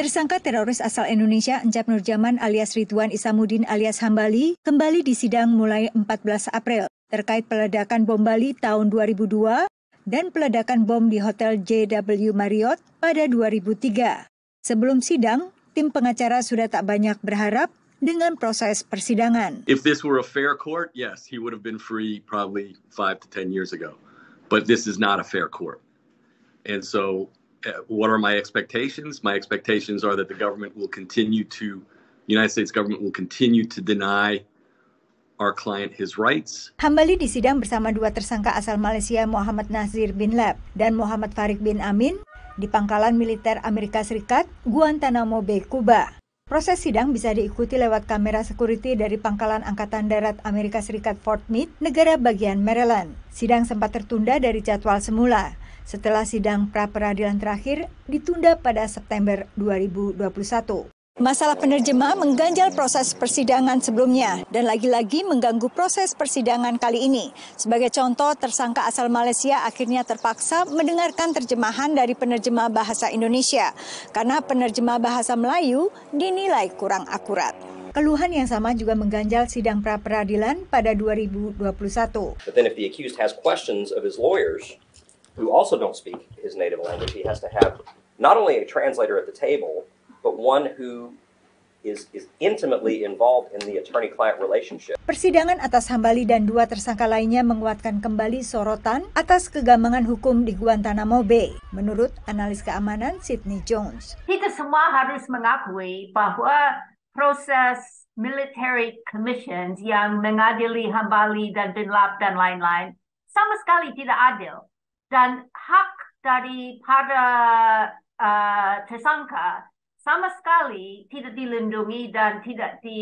Tersangka teroris asal Indonesia Encap Nurjaman alias Ridwan Isamudin alias Hambali kembali di sidang mulai 14 April terkait peledakan bom Bali tahun 2002 dan peledakan bom di Hotel JW Marriott pada 2003. Sebelum sidang, tim pengacara sudah tak banyak berharap dengan proses persidangan. If this were a fair court, yes, he would have been free probably 5 to 10 years ago. But this is not a fair court. And so Uh, what are my expectations? My expectations are that the government will continue to, United States government will continue to deny our client his rights. Hambali disidang bersama dua tersangka asal Malaysia Muhammad Nazir bin Lab dan Muhammad Farid bin Amin di pangkalan militer Amerika Serikat, Guantanamo Bay, Kuba. Proses sidang bisa diikuti lewat kamera security dari Pangkalan Angkatan Darat Amerika Serikat Fort Meade, negara bagian Maryland. Sidang sempat tertunda dari jadwal semula setelah sidang pra-peradilan terakhir ditunda pada September 2021. Masalah penerjemah mengganjal proses persidangan sebelumnya dan lagi-lagi mengganggu proses persidangan kali ini. Sebagai contoh, tersangka asal Malaysia akhirnya terpaksa mendengarkan terjemahan dari penerjemah bahasa Indonesia karena penerjemah bahasa Melayu dinilai kurang akurat. Keluhan yang sama juga mengganjal sidang pra-peradilan pada 2021. But then if the who also don't speak his native language, he has to have not only a translator at the table, but one who is, is intimately involved in the attorney-client relationship. Persidangan atas Hambali dan dua tersangka lainnya menguatkan kembali sorotan atas kegamangan hukum di Guantanamo Bay, menurut analis keamanan Sydney Jones. Kita semua harus mengakui bahwa proses military commissions yang mengadili Hambali dan Bin Laden dan lain-lain sama sekali tidak adil dan hak daripada uh, tersangka sama sekali tidak dilindungi dan tidak di,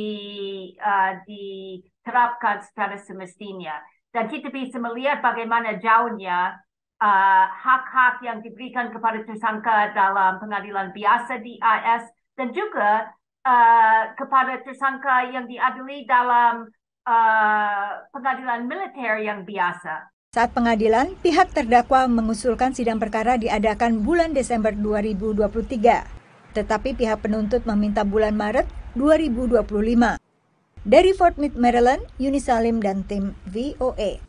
uh, diterapkan secara semestinya. Dan kita bisa melihat bagaimana jauhnya hak eh, hak-hak yang diberikan kepada tersangka dalam pengadilan biasa di AS dan juga uh, kepada tersangka yang diadili dalam uh, pengadilan militer yang biasa. Saat pengadilan, pihak terdakwa mengusulkan sidang perkara diadakan bulan Desember 2023, tetapi pihak penuntut meminta bulan Maret 2025. Dari Fort Meade, Maryland, Yuni Salim dan tim VOA. E.